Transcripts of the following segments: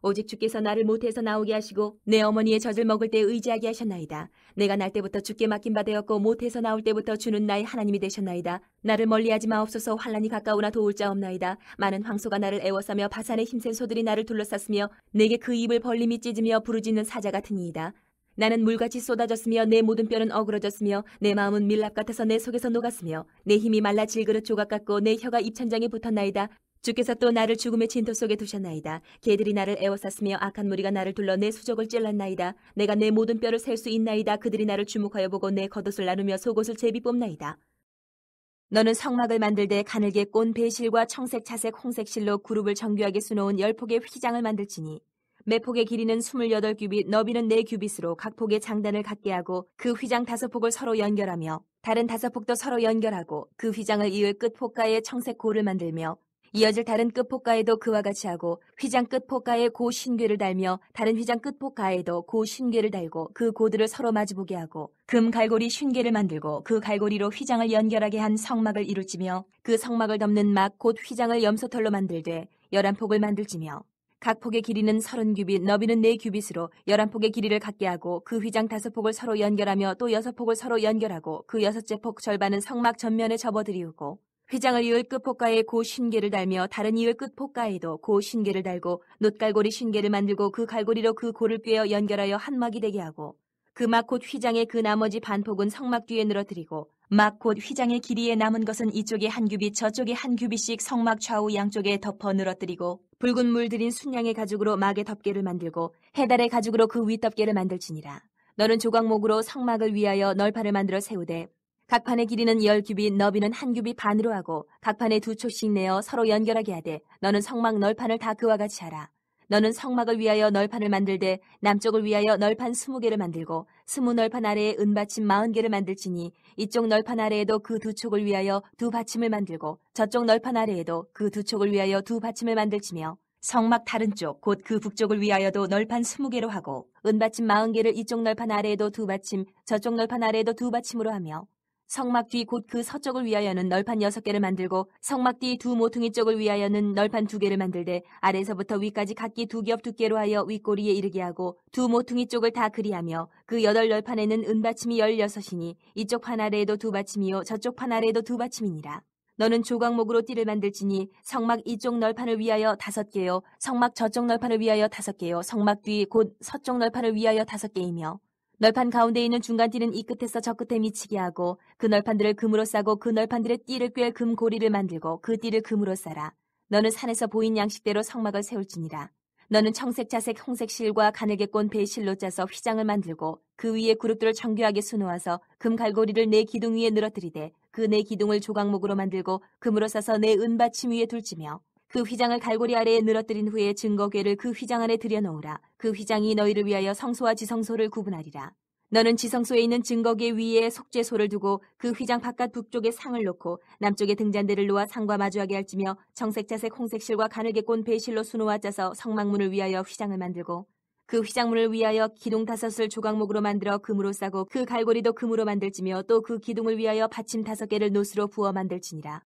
오직 주께서 나를 못해서 나오게 하시고 내 어머니의 젖을 먹을 때 의지하게 하셨나이다. 내가 날 때부터 주께 맡긴 바 되었고 못해서 나올 때부터 주는 나의 하나님이 되셨나이다. 나를 멀리하지 마옵소서 환란이 가까우나 도울 자 없나이다. 많은 황소가 나를 애워싸며 바산의 힘센 소들이 나를 둘러쌌으며 내게 그 입을 벌림이 찢으며 부르짖는 사자 같으니이다. 나는 물같이 쏟아졌으며 내 모든 뼈는 어그러졌으며 내 마음은 밀랍 같아서 내 속에서 녹았으며 내 힘이 말라 질그릇 조각 같고 내 혀가 입천장에 붙었나이다. 주께서 또 나를 죽음의 진토 속에 두셨나이다. 개들이 나를 애워쌌으며 악한 무리가 나를 둘러 내 수적을 찔렀나이다. 내가 내 모든 뼈를 셀 수 있나이다. 그들이 나를 주목하여 보고 내 겉옷을 나누며 속옷을 제비 뽑나이다. 너는 성막을 만들 되 가늘게 꼰 배실과 청색, 차색 홍색 실로 그룹을 정교하게 수놓은 열 폭의 휘장을 만들지니 매 폭의 길이는 28규빗, 너비는 4규빗으로 각 폭의 장단을 갖게 하고 그 휘장 다섯 폭을 서로 연결하며 다른 다섯 폭도 서로 연결하고 그 휘장을 이을 끝 폭가에 청색 고를 만들며 이어질 다른 끝포가에도 그와 같이 하고 휘장 끝포가에 고신궤를 달며 다른 휘장 끝포가에도 고신궤를 달고 그 고들을 서로 마주보게 하고 금 갈고리 신궤를 만들고 그 갈고리로 휘장을 연결하게 한 성막을 이룰지며 그 성막을 덮는 막 곧 휘장을 염소털로 만들되 열한 폭을 만들지며 각 폭의 길이는 서른 규빗, 너비는 네 규빗으로 열한 폭의 길이를 갖게 하고 그 휘장 다섯 폭을 서로 연결하며 또 여섯 폭을 서로 연결하고 그 여섯째 폭 절반은 성막 전면에 접어들이우고 회장을 이을 끝포가에 고 신개를 달며 다른 이을 끝포가에도 고 신개를 달고 놋갈고리 신개를 만들고 그 갈고리로 그 고를 꿰어 연결하여 한막이 되게 하고 그 막 곧 휘장의 그 나머지 반폭은 성막 뒤에 늘어뜨리고 막 곧 휘장의 길이에 남은 것은 이쪽에 한 규비 저쪽에 한 규비씩 성막 좌우 양쪽에 덮어 늘어뜨리고 붉은 물 들인 순양의 가죽으로 막의 덮개를 만들고 해달의 가죽으로 그 윗덮개를 만들지니라 너는 조각목으로 성막을 위하여 널파을 만들어 세우되 각 판의 길이는 1 0규비 너비는 한규비 반으로 하고 각 판에 두 촉씩 내어 서로 연결하게 하되 너는 성막 널판을 다 그와 같이 하라. 너는 성막을 위하여 널판을 만들되 남쪽을 위하여 널판 스무 개를 만들고 스무 널판 아래에 은받침 마흔 개를 만들지니 이쪽 널판 아래에도 그 두 촉을 위하여 두 받침을 만들고 저쪽 널판 아래에도 그 두 촉을 위하여 두 받침을 만들지며 성막 다른 쪽 곧 그 북쪽을 위하여도 널판 스무 개로 하고 은받침 마흔 개를 이쪽 널판 아래에도 두 받침 저쪽 널판 아래에도 두 받침으로 하며 성막 뒤 곧 그 서쪽을 위하여는 널판 여섯 개를 만들고 성막 뒤 두 모퉁이 쪽을 위하여는 널판 두 개를 만들되 아래서부터 에 위까지 각기 두 겹 두께로 하여 윗꼬리에 이르게 하고 두 모퉁이 쪽을 다 그리하며 그 여덟 널판에는 은받침이 열여섯이니 이쪽 판 아래에도 두 받침이요 저쪽 판 아래에도 두 받침이니라. 너는 조각목으로 띠를 만들지니 성막 이쪽 널판을 위하여 다섯 개요 성막 저쪽 널판을 위하여 다섯 개요 성막 뒤 곧 서쪽 널판을 위하여 다섯 개이며 널판 가운데 있는 중간 띠는 이 끝에서 저 끝에 미치게 하고 그 널판들을 금으로 싸고 그 널판들의 띠를 꿰 금고리를 만들고 그 띠를 금으로 싸라. 너는 산에서 보인 양식대로 성막을 세울지니라. 너는 청색, 자색, 홍색 실과 가늘게 꼰 배실로 짜서 휘장을 만들고 그 위에 그룹들을 정교하게 수놓아서 금 갈고리를 내 기둥 위에 늘어뜨리되 그 내 기둥을 조각목으로 만들고 금으로 싸서 내 은받침 위에 둘지며 그 휘장을 갈고리 아래에 늘어뜨린 후에 증거궤를 그 휘장 안에 들여놓으라. 그 휘장이 너희를 위하여 성소와 지성소를 구분하리라. 너는 지성소에 있는 증거궤 위에 속죄소를 두고 그 휘장 바깥 북쪽에 상을 놓고 남쪽에 등잔대를 놓아 상과 마주하게 할지며 정색 자색 홍색 실과 가늘게 꼰 배실로 수놓아 짜서 성막문을 위하여 휘장을 만들고 그 휘장문을 위하여 기둥 다섯을 조각목으로 만들어 금으로 싸고 그 갈고리도 금으로 만들지며 또 그 기둥을 위하여 받침 다섯 개를 노스로 부어 만들지니라.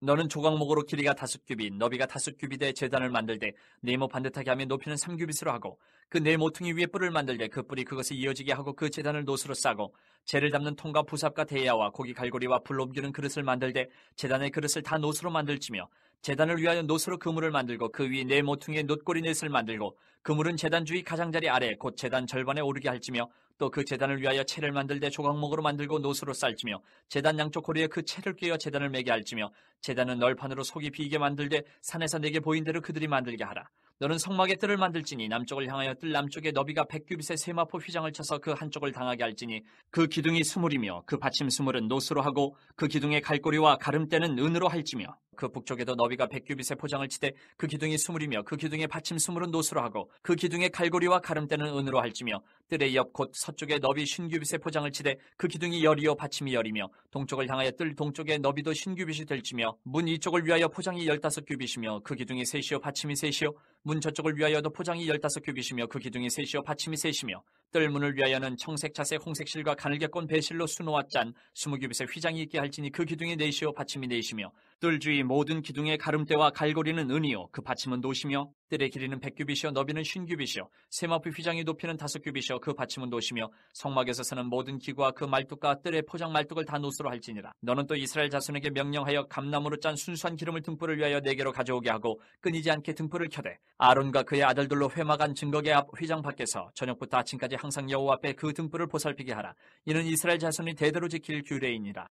너는 조각목으로 길이가 다섯 규빗, 너비가 다섯 규빗의 재단을 만들되 네모 반듯하게 하며 높이는 삼규빗으로 하고 그네 모퉁이 위에 뿔을 만들되 그 뿔이 그것에 이어지게 하고 그 재단을 노스로 싸고 재를 담는 통과 부삽과 대야와 고기 갈고리와 불 옮기는 그릇을 만들되 재단의 그릇을 다 노스로 만들지며 재단을 위하여 노스로 그물을 만들고 그 위에 네 모퉁이에 놋꼬리 넷을 만들고 그물은 재단 주위 가장자리 아래 곧 재단 절반에 오르게 할지며 또그 재단을 위하여 채를 만들되 조각목으로 만들고 노스로 쌀지며 재단 양쪽 고리에 그 채를 꿰어 재단을 매게 할지며 재단은 널판으로 속이 비게 만들되 산에서 내게 보인 대로 그들이 만들게 하라. 너는 성막의 뜰을 만들지니 남쪽을 향하여 뜰 남쪽의 너비가 백규빗의 세마포 휘장을 쳐서 그 한쪽을 당하게 할지니 그 기둥이 스물이며 그 받침 스물은 노스로 하고 그 기둥의 갈고리와 가름대는 은으로 할지며 그 북쪽에도 너비가 백규빗의 포장을 치되 그 기둥이 스물이며 그 기둥의 받침 스물은 노스로 하고 그 기둥의 갈고리와 가름대는 은으로 할지며 뜰의 옆 곧 서쪽에 너비 신규빗의 포장을 치되 그 기둥이 열이요 받침이 열이며 동쪽을 향하여 뜰 동쪽의 너비도 신규빗이 될지며 문 이쪽을 위하여 포장이 열다섯 규빗이며 그 기둥이 셋이요 받침이 셋이요 문 저쪽을 위하여도 포장이 열다섯 큐빗이며 그 기둥이 셋이요 받침이 셋이며 뜰문을 위하여는 청색 자색 홍색 실과 간을 겪은 배실로 수놓와짠 스무 규빗의 휘장이 있게 할지니 그 기둥에 내시오 받침이 내시며 뜰 주위 모든 기둥의 가름대와 갈고리는 은이요 그 받침은 노시며 뜰의 길이는 백규빗이요 너비는 쉰규빗이요 세마피 휘장의 높이는 다섯 규빗이요 그 받침은 노시며 성막에서 서는 모든 기구와 그 말뚝과 뜰의 포장 말뚝을 다 노스로 할지니라 너는 또 이스라엘 자손에게 명령하여 감나무로 짠 순수한 기름을 등불을 위하여 내게로 가져오게 하고 끊이지 않게 등불을 켜되 아론과 그의 아들들로 회막한 증거계 앞 휘장 밖에서 저녁부터 아침까지 자들이 항상 여호와 앞에 그 등불을 보살피게 하라. 이는 이스라엘 자손이 대대로 지킬 규례이니라.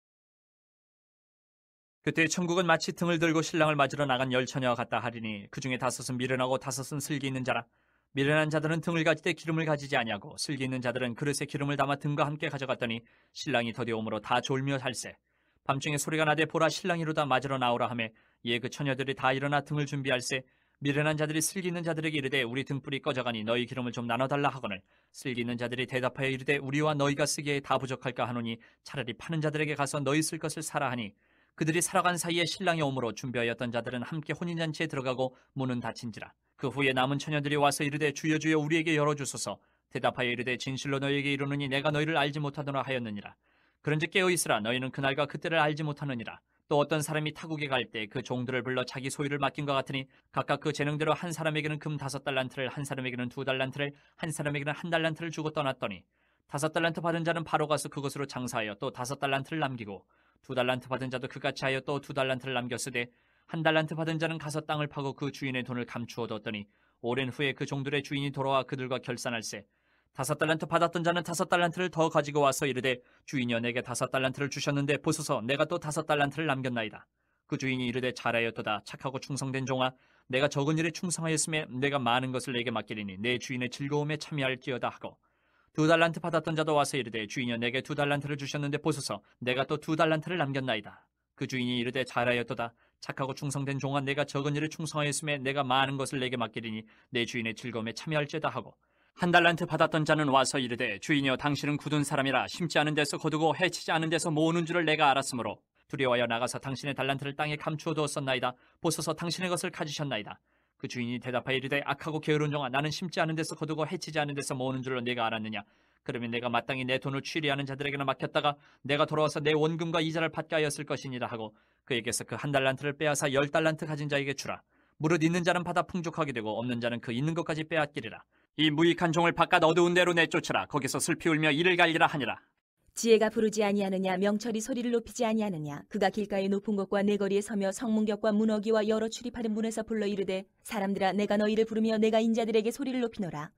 그때 천국은 마치 등을 들고 신랑을 맞으러 나간 열 처녀와 같다 하리니 그 중에 다섯은 미련하고 다섯은 슬기 있는 자라. 미련한 자들은 등을 가질 때 기름을 가지지 아니하고 슬기 있는 자들은 그릇에 기름을 담아 등과 함께 가져갔더니 신랑이 더디움으로 다 졸며 살세. 밤중에 소리가 나되 보라 신랑이로다 맞으러 나오라 하매 예그 처녀들이 다 일어나 등을 준비할세. 미련한 자들이 슬기 있는 자들에게 이르되 우리 등불이 꺼져가니 너희 기름을 좀 나눠달라 하거늘 슬기 있는 자들이 대답하여 이르되 우리와 너희가 쓰기에 다 부족할까 하노니 차라리 파는 자들에게 가서 너희 쓸 것을 사라 하니 그들이 살아간 사이에 신랑이 오므로 준비하였던 자들은 함께 혼인잔치에 들어가고 문은 닫힌지라 그 후에 남은 처녀들이 와서 이르되 주여 주여 우리에게 열어주소서 대답하여 이르되 진실로 너희에게 이르노니 내가 너희를 알지 못하노라 하였느니라 그런즉 깨어 있으라 너희는 그날과 그때를 알지 못하느니라 또 어떤 사람이 타국에 갈 때 그 종들을 불러 자기 소유를 맡긴 것 같으니 각각 그 재능대로 한 사람에게는 금 다섯 달란트를 한 사람에게는 두 달란트를 한 사람에게는 한 달란트를 주고 떠났더니 다섯 달란트 받은 자는 바로 가서 그것으로 장사하여 또 다섯 달란트를 남기고 두 달란트 받은 자도 그같이 하여 또 두 달란트를 남겼으되 한 달란트 받은 자는 가서 땅을 파고 그 주인의 돈을 감추어 뒀더니 오랜 후에 그 종들의 주인이 돌아와 그들과 결산할세 다섯 달란트 받았던 자는 다섯 달란트를 더 가지고 와서 이르되 주인이여 내게 다섯 달란트를 주셨는데 보소서 내가 또 다섯 달란트를 남겼나이다. 그 주인이 이르되 잘하였도다 착하고 충성된 종아 내가 적은 일에 충성하였음에 내가 많은 것을 내게 맡기리니 내 주인의 즐거움에 참여할지어다 하고 두 달란트 받았던 자도 와서 이르되 주인이여 내게 두 달란트를 주셨는데 보소서 내가 또 두 달란트를 남겼나이다. 그 주인이 이르되 잘하였도다 착하고 충성된 종아 내가 적은 일에 충성하였음에 내가 많은 것을 내게 맡기리니 내 주인의 즐거움에 참여할지어다 하고 한 달란트 받았던 자는 와서 이르되 주인여 이 당신은 굳은 사람이라 심지 않은 데서 거두고 해치지 않은 데서 모으는 줄을 내가 알았으므로 두려워하여 나가서 당신의 달란트를 땅에 감추어 두었었나이다. 보소서 당신의 것을 가지셨나이다. 그 주인이 대답하여 이르되 악하고 게으른 종아 나는 심지 않은 데서 거두고 해치지 않은 데서 모으는 줄로 내가 알았느냐. 그러면 내가 마땅히 내 돈을 취리하는 자들에게나 맡겼다가 내가 돌아와서 내 원금과 이자를 받게 하였을 것이니라 하고 그에게서 그 한 달란트를 빼앗아 열 달란트 가진 자에게 주라. 무릇 있는 자는 받아 풍족하게 되고 없는 자는 그 있는 것까지 빼앗기리라. 이 무익한 종을 바깥 어두운 데로 내쫓으라 거기서 슬피 울며 이를 갈리라 하니라 지혜가 부르지 아니하느냐 명철이 소리를 높이지 아니하느냐 그가 길가에 높은 곳과 내거리에 서며 성문격과 문어기와 여러 출입하는 문에서 불러 이르되 사람들아 내가 너희를 부르며 내가 인자들에게 소리를 높이노라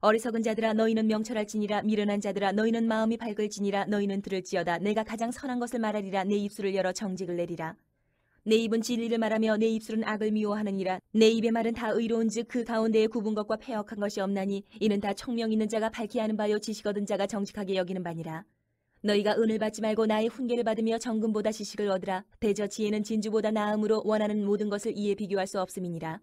어리석은 자들아 너희는 명철할지니라 미련한 자들아 너희는 마음이 밝을지니라 너희는 들을지어다 내가 가장 선한 것을 말하리라 내 입술을 열어 정직을 내리라 내 입은 진리를 말하며 내 입술은 악을 미워하느니라 내 입의 말은 다 의로운즉 그 가운데에 굽은 것과 폐역한 것이 없나니 이는 다청명 있는 자가 밝히 하는 바요 지식 얻은 자가 정직하게 여기는 바니라 너희가 은을 받지 말고 나의 훈계를 받으며 정금보다 지식을 얻으라 대저 지혜는 진주보다 나음으로 원하는 모든 것을 이에 비교할 수 없음이니라